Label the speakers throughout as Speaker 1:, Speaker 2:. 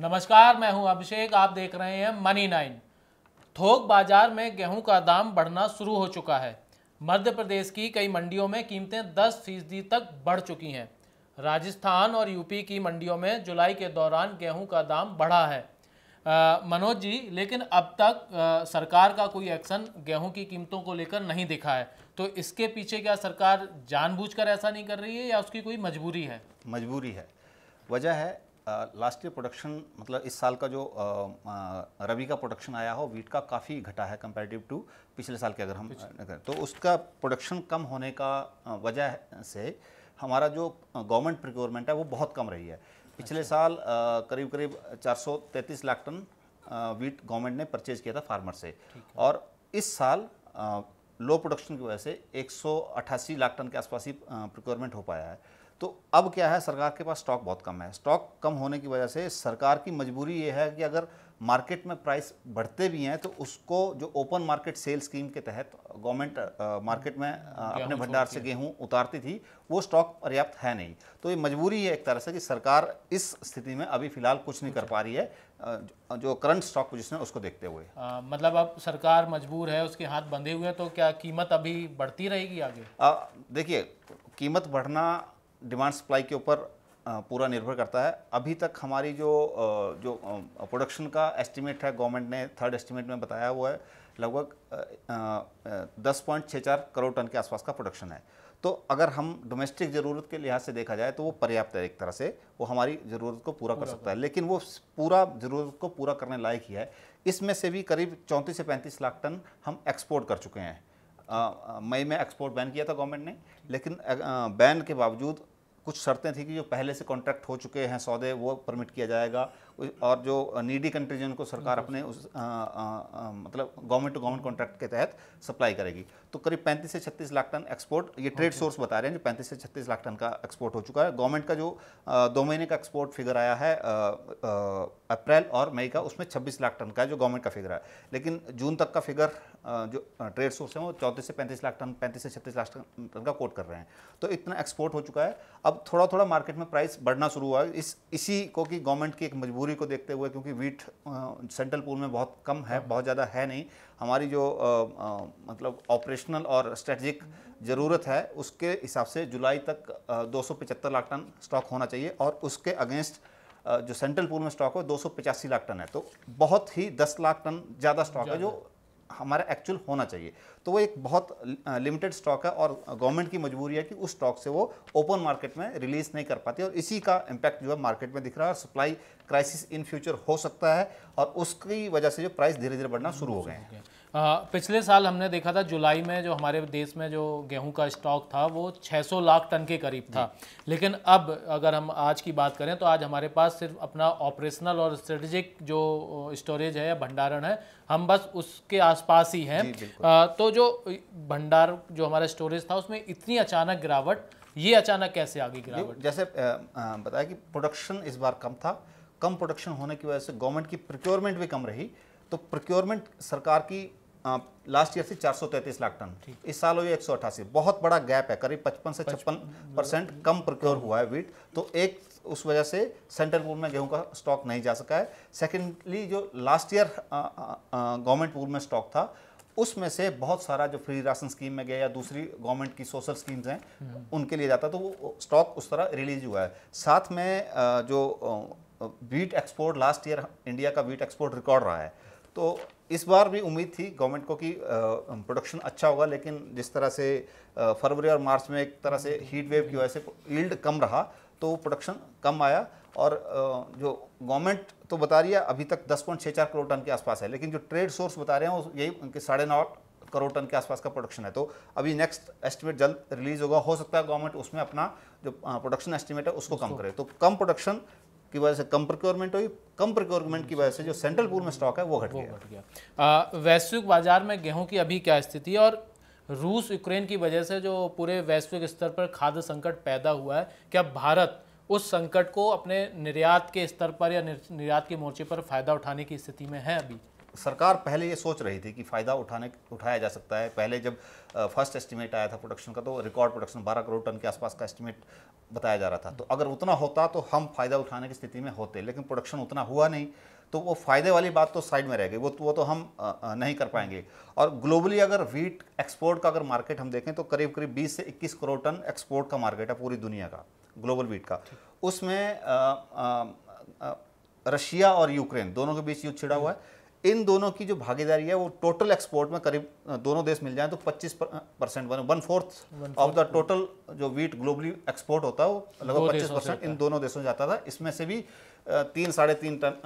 Speaker 1: नमस्कार मैं हूं अभिषेक आप देख रहे हैं मनी नाइन थोक बाजार में गेहूं का दाम बढ़ना शुरू हो चुका है मध्य प्रदेश की कई मंडियों में कीमतें 10 फीसदी तक बढ़ चुकी हैं राजस्थान और यूपी की मंडियों में जुलाई के दौरान गेहूं का दाम बढ़ा है मनोज जी लेकिन अब तक आ, सरकार का कोई एक्शन गेहूं की कीमतों को लेकर नहीं दिखा है तो इसके पीछे क्या सरकार जानबूझकर ऐसा नहीं कर रही है या उसकी कोई मजबूरी है
Speaker 2: मजबूरी है वजह है लास्ट ईयर प्रोडक्शन मतलब इस साल का जो रबी का प्रोडक्शन आया हो वीट का काफ़ी घटा है कंपेरेटिव टू पिछले साल के अगर हम करें तो उसका प्रोडक्शन कम होने का वजह से हमारा जो गवर्नमेंट प्रिक्योरमेंट है वो बहुत कम रही है पिछले अच्छा। साल करीब करीब 433 लाख टन वीट गवर्नमेंट ने परचेज किया था फार्मर से और इस साल लो प्रोडक्शन की वजह से एक लाख टन के आसपास ही प्रिक्योरमेंट हो पाया है तो अब क्या है सरकार के पास स्टॉक बहुत कम है स्टॉक कम होने की वजह से सरकार की मजबूरी ये है कि अगर मार्केट में प्राइस बढ़ते भी हैं तो उसको जो ओपन मार्केट सेल स्कीम के तहत गवर्नमेंट मार्केट में अपने भंडार से गेहूं उतारती थी वो स्टॉक पर्याप्त है नहीं तो ये मजबूरी है एक तरह से कि सरकार इस स्थिति में अभी फिलहाल कुछ नहीं कर अच्छा। पा रही है जो करंट स्टॉक पोजिशन है उसको देखते हुए
Speaker 1: आ, मतलब अब सरकार मजबूर है उसके हाथ बंधे हुए हैं तो क्या कीमत अभी बढ़ती रहेगी
Speaker 2: आगे देखिए कीमत बढ़ना डिमांड सप्लाई के ऊपर पूरा निर्भर करता है अभी तक हमारी जो जो प्रोडक्शन का एस्टीमेट है गवर्नमेंट ने थर्ड एस्टीमेट में बताया हुआ है लगभग दस पॉइंट छः चार करोड़ टन के आसपास का प्रोडक्शन है तो अगर हम डोमेस्टिक ज़रूरत के लिहाज से देखा जाए तो वो पर्याप्त है एक तरह से वो हमारी ज़रूरत को पूरा कर सकता है लेकिन वो पूरा ज़रूरत को पूरा करने लायक ही है इसमें से भी करीब चौंतीस से पैंतीस लाख टन हम एक्सपोर्ट कर चुके हैं मई में एक्सपोर्ट बैन किया था गवर्नमेंट ने लेकिन बैन के बावजूद कुछ शर्तें थी कि जो पहले से कॉन्ट्रैक्ट हो चुके हैं सौदे वो परमिट किया जाएगा और जो नीडी कंट्रीज उनको सरकार अपने उस आ, आ, आ, मतलब गवर्नमेंट टू गवर्नमेंट कॉन्ट्रैक्ट के तहत सप्लाई करेगी तो करीब पैंतीस से छत्तीस लाख टन एक्सपोर्ट ये ट्रेड सोर्स बता रहे हैं जो पैंतीस से छत्तीस लाख टन का एक्सपोर्ट हो चुका है गवर्नमेंट का जो दो महीने का एक्सपोर्ट फिगर आया है अप्रैल और मई का उसमें छब्बीस लाख टन का जो गवर्नमेंट का फिगर है लेकिन जून तक का फिगर जो ट्रेड सोर्स है वो चौंतीस से पैंतीस लाख टन पैंतीस से छत्तीस लाख टन का कोट कर रहे हैं तो इतना एक्सपोर्ट हो चुका है अब थोड़ा थोड़ा मार्केट में प्राइस बढ़ना शुरू हुआ है इस इसी को कि गवर्नमेंट की एक मजबूरी मजबूरी को देखते हुए क्योंकि वीट सेंट्रल पूल में बहुत कम है बहुत ज़्यादा है नहीं हमारी जो आ, आ, मतलब ऑपरेशनल और स्ट्रेटजिक ज़रूरत है उसके हिसाब से जुलाई तक दो लाख टन स्टॉक होना चाहिए और उसके अगेंस्ट जो सेंट्रल पूल में स्टॉक है दो लाख टन है तो बहुत ही दस लाख टन ज़्यादा स्टॉक है जो हमारा एक्चुअल होना चाहिए तो वो एक बहुत लिमिटेड स्टॉक है और गवर्नमेंट की मजबूरी है कि उस स्टॉक से वो ओपन मार्केट में रिलीज नहीं कर पाती और इसी का इम्पैक्ट जो है मार्केट में दिख रहा है और सप्लाई क्राइसिस इन फ्यूचर हो सकता है और उसकी वजह से जो प्राइस धीरे धीरे बढ़ना शुरू हो गए हैं
Speaker 1: पिछले साल हमने देखा था जुलाई में जो हमारे देश में जो गेहूं का स्टॉक था वो 600 लाख टन के करीब था लेकिन अब अगर हम आज की बात करें तो आज हमारे पास सिर्फ अपना ऑपरेशनल और स्ट्रेटेजिक जो स्टोरेज है या भंडारण है हम बस उसके आसपास ही हैं तो जो भंडार जो हमारा स्टोरेज था उसमें इतनी अचानक गिरावट ये अचानक कैसे आ गई गिरावट
Speaker 2: जैसे बताया कि प्रोडक्शन इस बार कम था कम प्रोडक्शन होने की वजह से गवर्नमेंट की प्रिक्योरमेंट भी कम रही तो प्रिक्योरमेंट सरकार की लास्ट ईयर से 433 लाख टन इस साल हुई एक बहुत बड़ा गैप है करीब 55 से छप्पन परसेंट कम प्रोक्योर हुआ है वीट तो एक उस वजह से सेंट्रल पूल में गेहूं का स्टॉक नहीं जा सका है सेकेंडली जो लास्ट ईयर गवर्नमेंट पूल में स्टॉक था उसमें से बहुत सारा जो फ्री राशन स्कीम में गया या दूसरी गवर्नमेंट की सोशल स्कीम्स हैं उनके लिए जाता तो वो स्टॉक उस तरह रिलीज हुआ है साथ में जो wheat export last year India का वीट एक्सपोर्ट रिकॉर्ड रहा है तो इस बार भी उम्मीद थी गवर्नमेंट को कि प्रोडक्शन अच्छा होगा लेकिन जिस तरह से फरवरी और मार्च में एक तरह से हीट वेव की वजह से ईल्ड कम रहा तो वो प्रोडक्शन कम आया और जो गवर्नमेंट तो बता रही है अभी तक दस पॉइंट छः चार करोड़ टन के आसपास है लेकिन जो ट्रेड सोर्स बता रहे हैं वो यही उनके साढ़े नौ करोड़ टन के आसपास का प्रोडक्शन है तो अभी नेक्स्ट एस्टिमेट जल्द रिलीज होगा हो सकता है गवर्नमेंट उसमें अपना जो प्रोडक्शन एस्टिमेट है उसको कम करे तो कम प्रोडक्शन की वजह से कम प्रोक्योरमेंट हुई कम प्रोक्योरमेंट की वजह से जो सेंट्रल पूल में स्टॉक है वो घट गया,
Speaker 1: गया। वैश्विक बाजार में गेहूं की अभी क्या स्थिति है और रूस यूक्रेन की वजह से जो पूरे वैश्विक स्तर पर खाद्य संकट पैदा हुआ है क्या भारत उस संकट को अपने निर्यात के स्तर पर या निर्यात
Speaker 2: के मोर्चे पर फ़ायदा उठाने की स्थिति में है अभी सरकार पहले ये सोच रही थी कि फ़ायदा उठाने उठाया जा सकता है पहले जब फर्स्ट एस्टीमेट आया था प्रोडक्शन का तो रिकॉर्ड प्रोडक्शन 12 करोड़ टन के आसपास का एस्टीमेट बताया जा रहा था तो अगर उतना होता तो हम फ़ायदा उठाने की स्थिति में होते लेकिन प्रोडक्शन उतना हुआ नहीं तो वो फ़ायदे वाली बात तो साइड में रह गई वो तो वो तो हम नहीं कर पाएंगे और ग्लोबली अगर वीट एक्सपोर्ट का अगर मार्केट हम देखें तो करीब करीब 20 से 21 करोड़ टन एक्सपोर्ट का मार्केट है पूरी दुनिया का ग्लोबल वीट का उसमें रशिया और यूक्रेन दोनों के बीच युद्ध छिड़ा हुआ है इन दोनों की जो भागीदारी है वो टोटल एक्सपोर्ट में करीब दोनों देश मिल जाए तो 25 परसेंट बने one fourth of the total जो वीट ग्लोबली एक्सपोर्ट होता है वो लगभग 25 परसेंट इन दोनों देशों जाता था इसमें से भी तीन साढ़े तीन टन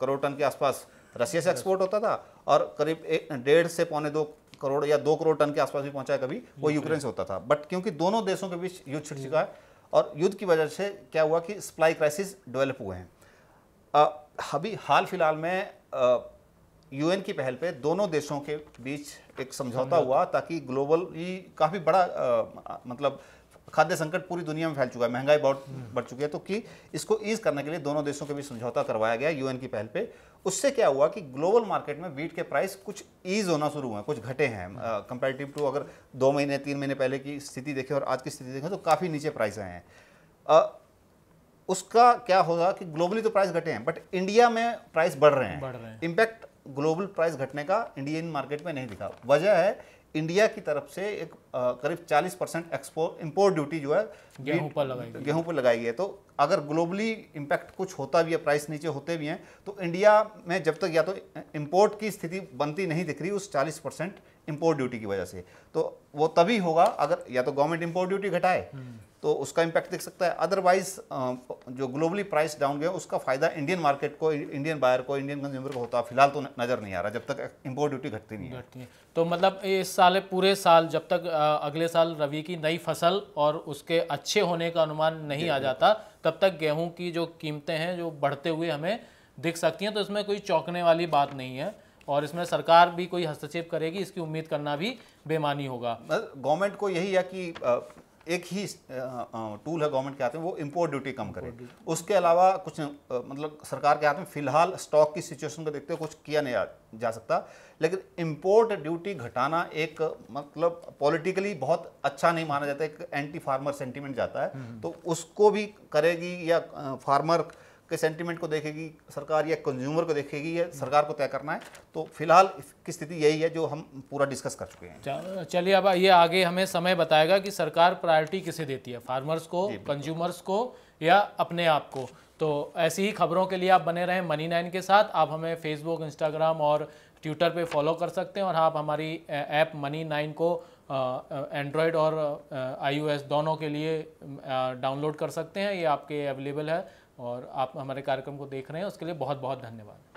Speaker 2: करोड़ टन के आसपास रशिया से एक्सपोर्ट होता था और करीब एक डेढ़ से पौने दो करोड़ या दो करोड़ टन के आसपास भी पहुँचाया कभी वो यूक्रेन से होता था बट क्योंकि दोनों देशों के बीच युद्ध छिड़ चुका है और युद्ध की वजह से क्या हुआ कि सप्लाई क्राइसिस डेवलप हुए हैं अभी हाल फिलहाल में यूएन की पहल पे दोनों देशों के बीच एक समझौता हुआ ताकि ग्लोबल ये काफ़ी बड़ा आ, मतलब खाद्य संकट पूरी दुनिया में फैल चुका है महंगाई बहुत हम्म। बढ़ चुकी है तो कि इसको ईज करने के लिए दोनों देशों के बीच समझौता करवाया गया यूएन की पहल पे उससे क्या हुआ कि ग्लोबल मार्केट में वीट के प्राइस कुछ ईज होना शुरू हुए कुछ घटे हैं कंपेरेटिव टू हम्म। अगर दो महीने तीन महीने पहले की स्थिति देखें और आज की स्थिति देखें तो काफ़ी नीचे प्राइस आए हैं उसका क्या होगा कि ग्लोबली तो प्राइस घटे हैं बट इंडिया में प्राइस बढ़ रहे हैं बढ़ रहे हैं इम्पैक्ट ग्लोबल प्राइस घटने का इंडियन मार्केट में नहीं दिखा वजह है इंडिया की तरफ से एक करीब 40 परसेंट एक्सपोर्ट इम्पोर्ट ड्यूटी जो है गेहूं पर लगाई गेहूं पर लगाई गई है तो अगर ग्लोबली इम्पैक्ट कुछ होता भी है प्राइस नीचे होते भी हैं तो इंडिया में जब तक या तो इम्पोर्ट की स्थिति बनती नहीं दिख रही उस 40 परसेंट इम्पोर्ट ड्यूटी की वजह से तो वो तभी होगा अगर या तो गवर्नमेंट इम्पोर्ट ड्यूटी घटाए हम्म। तो उसका इम्पैक्ट दिख सकता है अदरवाइज जो ग्लोबली प्राइस डाउन गया उसका फायदा इंडियन मार्केट को इंडियन बायर को इंडियन कंज्यूमर को होता फिलहाल तो नज़र नहीं आ रहा जब तक इम्पोर्ट ड्यूटी घटती नहीं
Speaker 1: है तो मतलब इस साल पूरे साल जब तक अगले साल रवि की नई फसल और उसके अच्छे होने का अनुमान नहीं आ जाता तब तक गेहूं की जो कीमतें हैं जो बढ़ते हुए हमें दिख सकती हैं तो इसमें कोई चौंकने वाली बात नहीं है और इसमें सरकार भी कोई हस्तक्षेप करेगी इसकी उम्मीद करना भी बेमानी होगा
Speaker 2: गवर्नमेंट को यही है कि एक ही टूल है गवर्नमेंट के हाथ में वो इम्पोर्ट ड्यूटी कम करे उसके अलावा कुछ मतलब सरकार के हाथ में फिलहाल स्टॉक की सिचुएशन को देखते हुए कुछ किया नहीं जा सकता लेकिन इम्पोर्ट ड्यूटी घटाना एक मतलब पॉलिटिकली बहुत अच्छा नहीं माना जाता एक एंटी फार्मर सेंटिमेंट जाता है हम्म, हम्म। तो उसको भी करेगी या फार्मर के सेंटीमेंट को देखेगी सरकार या कंज्यूमर को देखेगी या सरकार को तय करना है तो फिलहाल की स्थिति यही है जो हम पूरा डिस्कस कर चुके
Speaker 1: हैं चलिए अब ये आगे हमें समय बताएगा कि सरकार प्रायोरिटी किसे देती है फार्मर्स को कंज्यूमर्स को या अपने आप को तो ऐसी ही खबरों के लिए आप बने रहें मनी नाइन के साथ आप हमें फेसबुक इंस्टाग्राम और ट्विटर पे फॉलो कर सकते हैं और आप हमारी ऐप मनी नाइन को एंड्रॉयड और आईओएस दोनों के लिए डाउनलोड कर सकते हैं ये आपके अवेलेबल है और आप हमारे कार्यक्रम को देख रहे हैं उसके लिए बहुत बहुत धन्यवाद